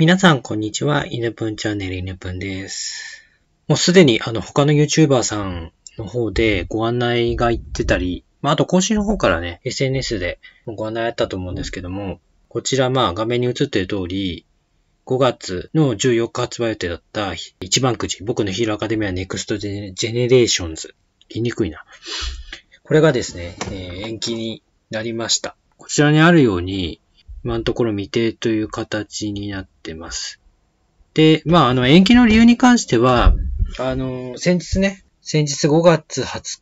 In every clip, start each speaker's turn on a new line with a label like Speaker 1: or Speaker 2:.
Speaker 1: 皆さん、こんにちは。犬ぷんチャンネル犬ぷんです。もうすでに、あの、他の YouTuber さんの方でご案内が行ってたり、まあ、あと、更新の方からね、SNS でご案内あったと思うんですけども、こちら、まあ、画面に映っている通り、5月の14日発売予定だった一番くじ、僕のヒーローアカデミアネクストジェネレーションズ。言いにくいな。これがですね、えー、延期になりました。こちらにあるように、今のところ未定という形になってます。で、まあ、あの、延期の理由に関しては、あの、先日ね、先日5月20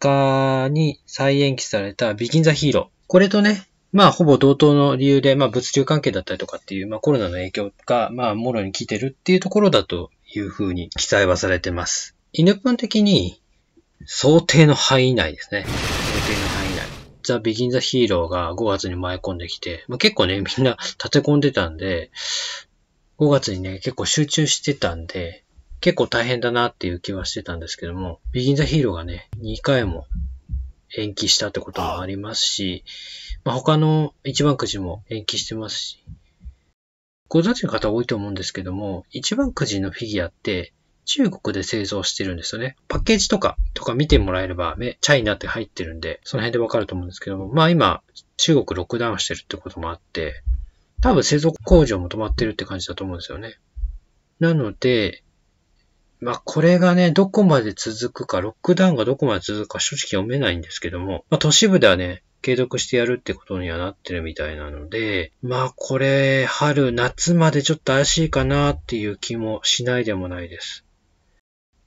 Speaker 1: 日に再延期されたビギンザヒーロー。これとね、まあ、ほぼ同等の理由で、まあ、物流関係だったりとかっていう、まあ、コロナの影響が、まあ、もろに来てるっていうところだというふうに記載はされてます。犬分的に、想定の範囲内ですね。想定の範囲内。ザ・ビギン・ザ・ヒーローが5月に舞い込んできて、まあ、結構ね、みんな立て込んでたんで、5月にね、結構集中してたんで、結構大変だなっていう気はしてたんですけども、ビギン・ザ・ヒーローがね、2回も延期したってこともありますし、まあ、他の一番くじも延期してますし、ご存知の方多いと思うんですけども、一番くじのフィギュアって、中国で製造してるんですよね。パッケージとか、とか見てもらえれば、チャイナって入ってるんで、その辺でわかると思うんですけども、まあ今、中国ロックダウンしてるってこともあって、多分製造工場も止まってるって感じだと思うんですよね。なので、まあこれがね、どこまで続くか、ロックダウンがどこまで続くか正直読めないんですけども、まあ都市部ではね、継続してやるってことにはなってるみたいなので、まあこれ、春、夏までちょっと怪しいかなっていう気もしないでもないです。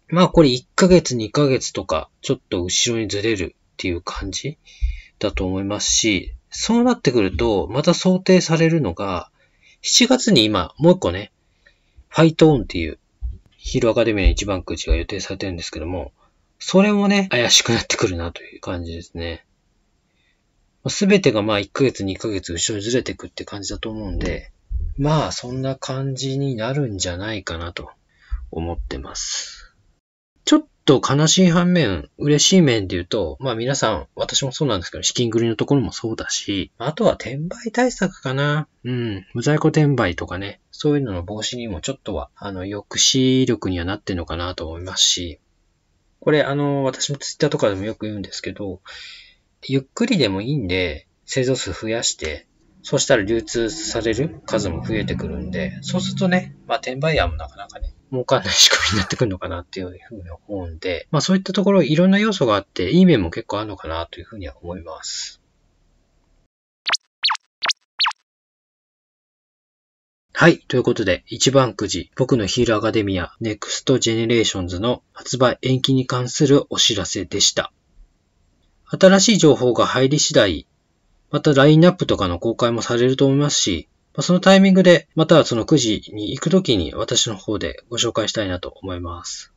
Speaker 1: まあこれ1ヶ月2ヶ月とか、ちょっと後ろにずれるっていう感じだと思いますし、そうなってくると、また想定されるのが、7月に今、もう一個ね、ファイトオンっていう、ヒーローアカデミアの一番くじが予定されてるんですけども、それもね、怪しくなってくるなという感じですね。すべてがまあ1ヶ月2ヶ月後ろにずれてくって感じだと思うんで、まあそんな感じになるんじゃないかなと思ってます。ちょっと悲しい反面、嬉しい面で言うと、まあ皆さん、私もそうなんですけど、資金繰りのところもそうだし、あとは転売対策かな。うん、無在庫転売とかね、そういうのの防止にもちょっとは、あの、抑止力にはなってんのかなと思いますし、これあの、私もツイッターとかでもよく言うんですけど、ゆっくりでもいいんで、製造数増やして、そうしたら流通される数も増えてくるんで、そうするとね、まあ転売屋もなかなかね、儲かんない仕組みになってくるのかなっていうふうに思うんで、まあそういったところいろんな要素があって、いい面も結構あるのかなというふうには思います。はい。ということで、一番くじ、僕のヒールアカデミア、ネクストジェネレーションズの発売延期に関するお知らせでした。新しい情報が入り次第、またラインナップとかの公開もされると思いますし、そのタイミングで、またはその9時に行くときに私の方でご紹介したいなと思います。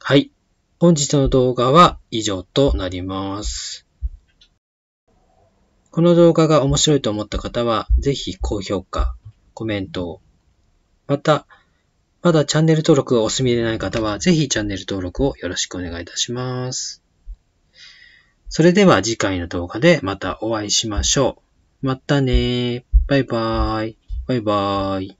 Speaker 1: はい。本日の動画は以上となります。この動画が面白いと思った方は、ぜひ高評価、コメントを。また、まだチャンネル登録がお済みでない方は、ぜひチャンネル登録をよろしくお願いいたします。それでは次回の動画でまたお会いしましょう。またねバイバーイ。バイバーイ。